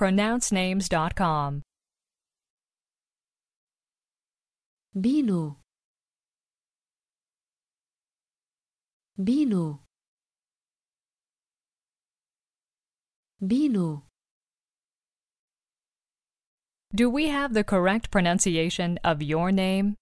pronouncenames.com. Bino Bino Bino Do we have the correct pronunciation of your name?